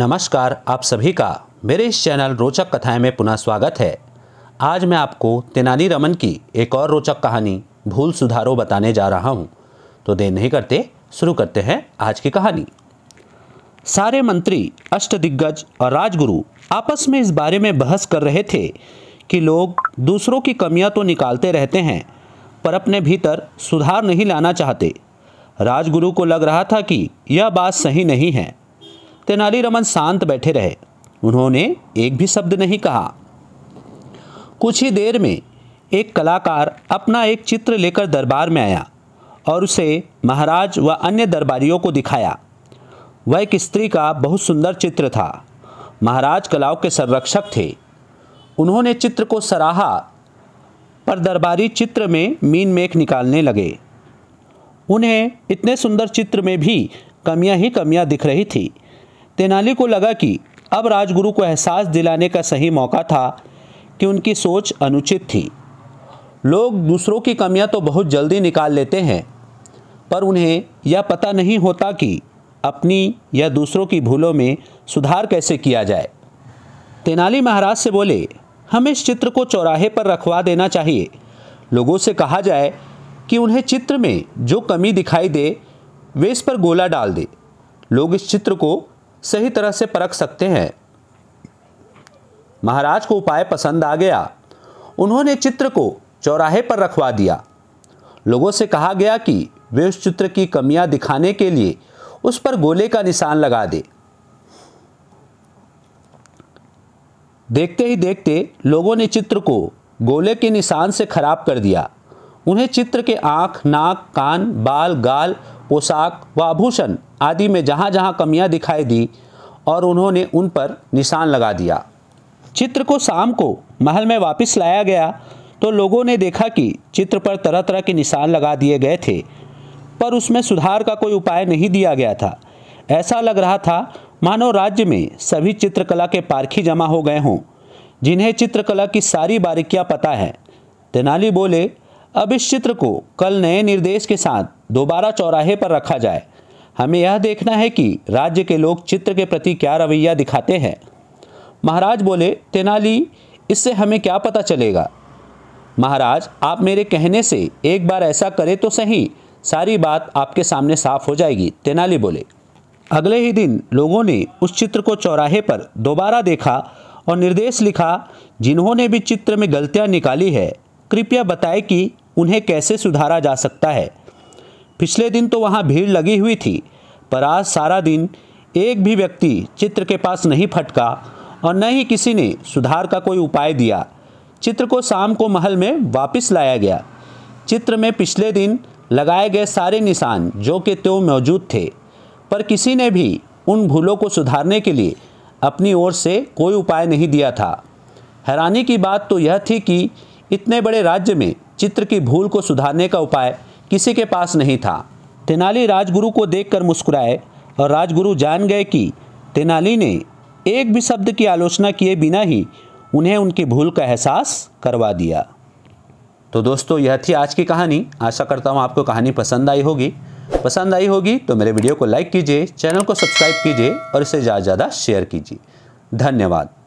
नमस्कार आप सभी का मेरे इस चैनल रोचक कथाएं में पुनः स्वागत है आज मैं आपको तेनाली रमन की एक और रोचक कहानी भूल सुधारो बताने जा रहा हूं तो देर नहीं करते शुरू करते हैं आज की कहानी सारे मंत्री अष्ट दिग्गज और राजगुरु आपस में इस बारे में बहस कर रहे थे कि लोग दूसरों की कमियां तो निकालते रहते हैं पर अपने भीतर सुधार नहीं लाना चाहते राजगुरु को लग रहा था कि यह बात सही नहीं है रमन शांत बैठे रहे उन्होंने एक भी शब्द नहीं कहा कुछ ही देर में एक कलाकार अपना एक चित्र लेकर दरबार में आया और उसे महाराज व अन्य दरबारियों को दिखाया वह एक स्त्री का बहुत सुंदर चित्र था महाराज कलाओं के संरक्षक थे उन्होंने चित्र को सराहा पर दरबारी चित्र में मीन मेख निकालने लगे उन्हें इतने सुंदर चित्र में भी कमियां ही कमियां दिख रही थी तेनाली को लगा कि अब राजगुरु को एहसास दिलाने का सही मौका था कि उनकी सोच अनुचित थी लोग दूसरों की कमियां तो बहुत जल्दी निकाल लेते हैं पर उन्हें यह पता नहीं होता कि अपनी या दूसरों की भूलों में सुधार कैसे किया जाए तेनाली महाराज से बोले हमें इस चित्र को चौराहे पर रखवा देना चाहिए लोगों से कहा जाए कि उन्हें चित्र में जो कमी दिखाई दे वे इस पर गोला डाल दे लोग इस चित्र को सही तरह से परख सकते हैं महाराज को उपाय पसंद आ गया उन्होंने चित्र को चौराहे पर रखवा दिया लोगों से कहा गया कि वे उस चित्र की कमियां दिखाने के लिए उस पर गोले का निशान लगा दे देखते ही देखते लोगों ने चित्र को गोले के निशान से खराब कर दिया उन्हें चित्र के आंख नाक कान बाल गाल पोशाक व आभूषण आदि में जहाँ जहाँ कमियाँ दिखाई दी और उन्होंने उन पर निशान लगा दिया चित्र को शाम को महल में वापस लाया गया तो लोगों ने देखा कि चित्र पर तरह तरह के निशान लगा दिए गए थे पर उसमें सुधार का कोई उपाय नहीं दिया गया था ऐसा लग रहा था मानो राज्य में सभी चित्रकला के पारखी जमा हो गए हों जिन्हें चित्रकला की सारी बारीकियां पता है तेनाली बोले अब इस चित्र को कल नए निर्देश के साथ दोबारा चौराहे पर रखा जाए हमें यह देखना है कि राज्य के लोग चित्र के प्रति क्या रवैया दिखाते हैं महाराज बोले तेनाली इससे हमें क्या पता चलेगा महाराज आप मेरे कहने से एक बार ऐसा करें तो सही सारी बात आपके सामने साफ हो जाएगी तेनाली बोले अगले ही दिन लोगों ने उस चित्र को चौराहे पर दोबारा देखा और निर्देश लिखा जिन्होंने भी चित्र में गलतियां निकाली है कृपया बताएं कि उन्हें कैसे सुधारा जा सकता है पिछले दिन तो वहाँ भीड़ लगी हुई थी पर आज सारा दिन एक भी व्यक्ति चित्र के पास नहीं फटका और न ही किसी ने सुधार का कोई उपाय दिया चित्र को शाम को महल में वापस लाया गया चित्र में पिछले दिन लगाए गए सारे निशान जो कि त्यों मौजूद थे पर किसी ने भी उन भूलों को सुधारने के लिए अपनी ओर से कोई उपाय नहीं दिया था हैरानी की बात तो यह थी कि इतने बड़े राज्य में चित्र की भूल को सुधारने का उपाय किसी के पास नहीं था तेनाली राजगुरु को देखकर मुस्कुराए और राजगुरु जान गए कि तेनाली ने एक भी शब्द की आलोचना किए बिना ही उन्हें उनकी भूल का एहसास करवा दिया तो दोस्तों यह थी आज की कहानी आशा करता हूँ आपको कहानी पसंद आई होगी पसंद आई होगी तो मेरे वीडियो को लाइक कीजिए चैनल को सब्सक्राइब कीजिए और इसे ज़्यादा ज़्यादा शेयर कीजिए धन्यवाद